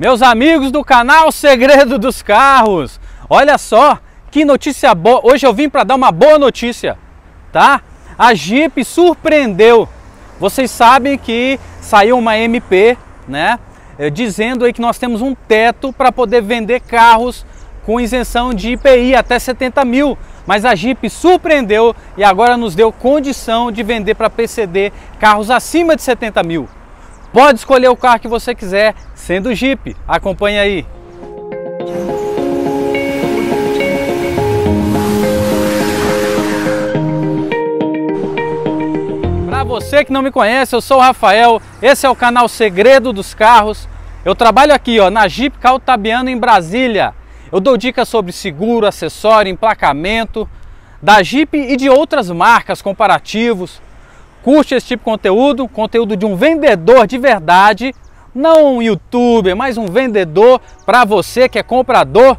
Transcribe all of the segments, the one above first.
Meus amigos do canal Segredo dos Carros, olha só que notícia boa. Hoje eu vim para dar uma boa notícia, tá? A Jeep surpreendeu. Vocês sabem que saiu uma MP, né? Eh, dizendo aí que nós temos um teto para poder vender carros com isenção de IPI até 70 mil. Mas a Jeep surpreendeu e agora nos deu condição de vender para PCD carros acima de 70 mil. Pode escolher o carro que você quiser, sendo Jeep. Acompanhe aí. Para você que não me conhece, eu sou o Rafael. Esse é o canal Segredo dos Carros. Eu trabalho aqui, ó, na Jeep Caltabiano em Brasília. Eu dou dicas sobre seguro, acessório, emplacamento da Jeep e de outras marcas, comparativos. Curte esse tipo de conteúdo, conteúdo de um vendedor de verdade, não um youtuber, mas um vendedor para você que é comprador.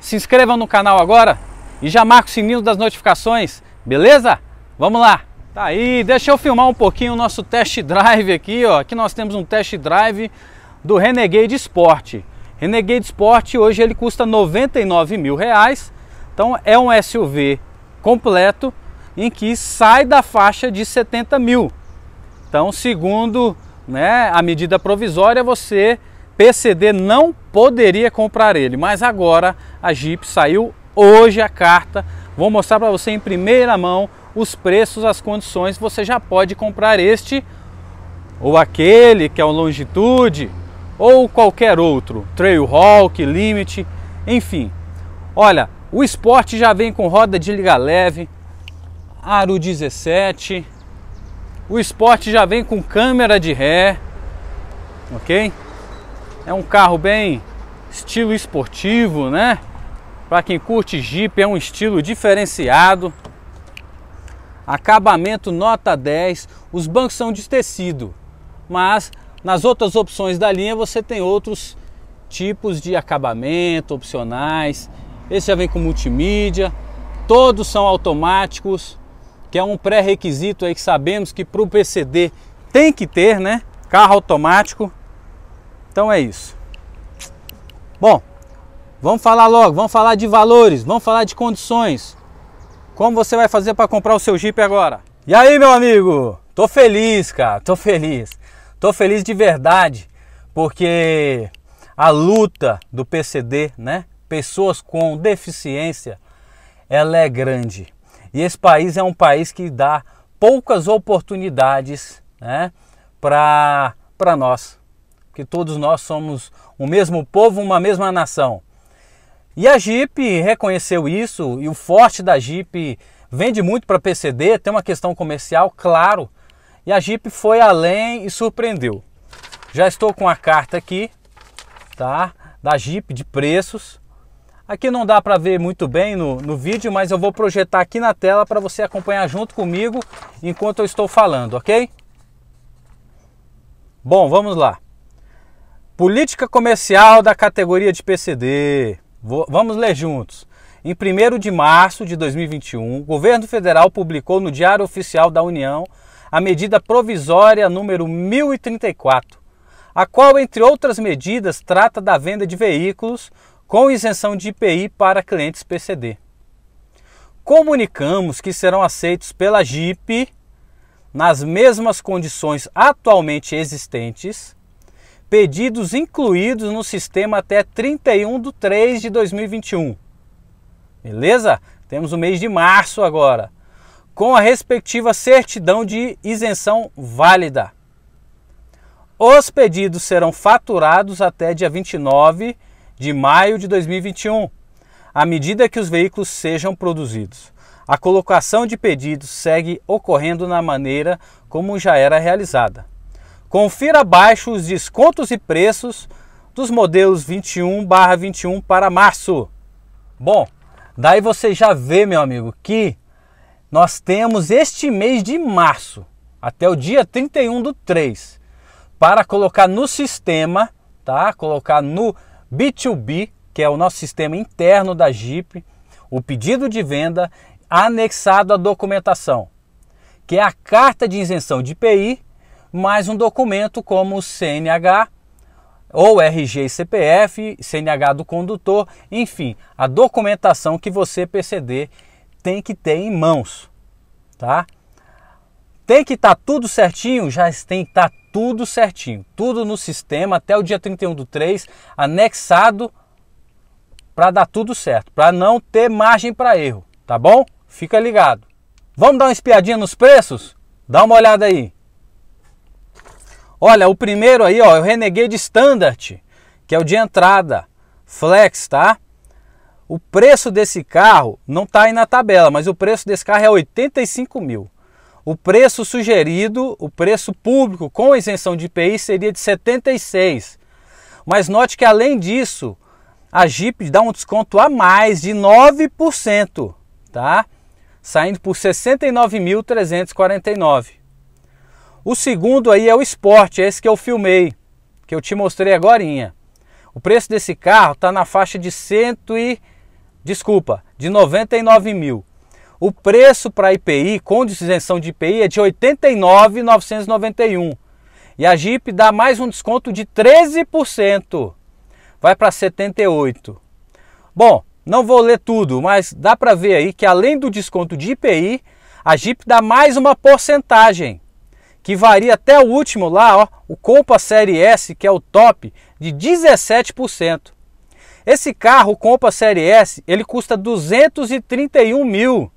Se inscreva no canal agora e já marque o sininho das notificações, beleza? Vamos lá. Tá aí, deixa eu filmar um pouquinho o nosso test drive aqui, ó. Aqui nós temos um test drive do Renegade Sport. Renegade Sport hoje ele custa 99 mil reais, então é um SUV completo em que sai da faixa de 70 mil. Então, segundo né, a medida provisória, você, PCD, não poderia comprar ele. Mas agora a Jeep saiu hoje a carta. Vou mostrar para você em primeira mão os preços, as condições. Você já pode comprar este ou aquele que é o Longitude ou qualquer outro, Trailhawk, Limit, enfim. Olha, o Sport já vem com roda de liga leve, aro 17. O esporte já vem com câmera de ré, ok? É um carro bem estilo esportivo, né? Para quem curte Jeep é um estilo diferenciado. Acabamento nota 10. Os bancos são de tecido, mas nas outras opções da linha você tem outros tipos de acabamento opcionais. Esse já vem com multimídia. Todos são automáticos que é um pré-requisito aí que sabemos que para o PCD tem que ter, né? Carro automático. Então é isso. Bom, vamos falar logo, vamos falar de valores, vamos falar de condições. Como você vai fazer para comprar o seu Jeep agora? E aí, meu amigo? Tô feliz, cara. Tô feliz. Tô feliz de verdade, porque a luta do PCD, né? Pessoas com deficiência, ela é grande. E esse país é um país que dá poucas oportunidades né, para nós, que todos nós somos o mesmo povo, uma mesma nação. E a Jeep reconheceu isso e o forte da Jeep vende muito para PCD, tem uma questão comercial, claro. E a Jeep foi além e surpreendeu. Já estou com a carta aqui, tá? Da Jeep de preços. Aqui não dá para ver muito bem no, no vídeo, mas eu vou projetar aqui na tela para você acompanhar junto comigo enquanto eu estou falando, ok? Bom, vamos lá. Política comercial da categoria de PCD. Vou, vamos ler juntos. Em 1 de março de 2021, o governo federal publicou no Diário Oficial da União a medida provisória número 1034, a qual, entre outras medidas, trata da venda de veículos com isenção de IPI para clientes PCD. Comunicamos que serão aceitos pela JIP nas mesmas condições atualmente existentes, pedidos incluídos no sistema até 31 de 3 de 2021. Beleza? Temos o mês de março agora, com a respectiva certidão de isenção válida. Os pedidos serão faturados até dia 29 de maio de 2021, à medida que os veículos sejam produzidos. A colocação de pedidos segue ocorrendo na maneira como já era realizada. Confira abaixo os descontos e preços dos modelos 21/21 para março. Bom, daí você já vê, meu amigo, que nós temos este mês de março até o dia 31 do 3 para colocar no sistema, tá? Colocar no B2B, que é o nosso sistema interno da Jeep, o pedido de venda anexado à documentação, que é a carta de isenção de IPI, mais um documento como o CNH ou RG e CPF, CNH do condutor, enfim, a documentação que você PCD tem que ter em mãos, tá? Tem que estar tá tudo certinho, já tem que estar tá tudo certinho, tudo no sistema até o dia 31 do 3, anexado para dar tudo certo, para não ter margem para erro, tá bom? Fica ligado. Vamos dar uma espiadinha nos preços? Dá uma olhada aí. Olha, o primeiro aí, ó, eu reneguei de Standard, que é o de entrada, Flex, tá? O preço desse carro não tá aí na tabela, mas o preço desse carro é 85 mil. O preço sugerido, o preço público com isenção de IPI seria de 76. Mas note que além disso, a Jeep dá um desconto a mais de 9%, tá? Saindo por 69.349. O segundo aí é o Sport, é esse que eu filmei, que eu te mostrei agorinha. O preço desse carro está na faixa de 100 e... Desculpa, de 99 mil. O preço para IPI, com isenção de IPI, é de R$ 89,991. E a Jeep dá mais um desconto de 13%. Vai para 78. Bom, não vou ler tudo, mas dá para ver aí que além do desconto de IPI, a Jeep dá mais uma porcentagem, que varia até o último lá, ó, o Copa Série S, que é o top, de 17%. Esse carro, o Copa Série S, ele custa 231 mil.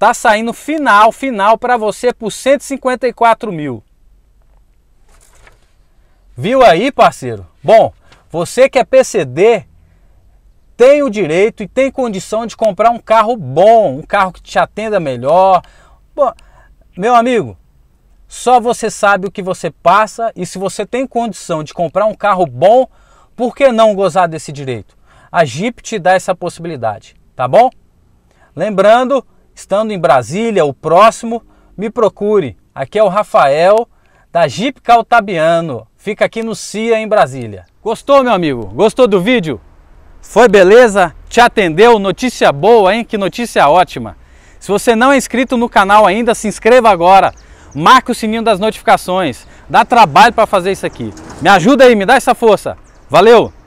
Tá saindo final, final para você por 154 mil. Viu aí, parceiro? Bom, você que é PCD tem o direito e tem condição de comprar um carro bom, um carro que te atenda melhor. Bom, meu amigo, só você sabe o que você passa e se você tem condição de comprar um carro bom, por que não gozar desse direito? A Jeep te dá essa possibilidade, tá bom? Lembrando, estando em Brasília, o próximo, me procure. Aqui é o Rafael da Jeep Caltabiano. Fica aqui no CIA em Brasília. Gostou, meu amigo? Gostou do vídeo? Foi beleza? Te atendeu? Notícia boa, hein? Que notícia ótima. Se você não é inscrito no canal ainda, se inscreva agora. Marque o sininho das notificações. Dá trabalho para fazer isso aqui. Me ajuda aí, me dá essa força. Valeu!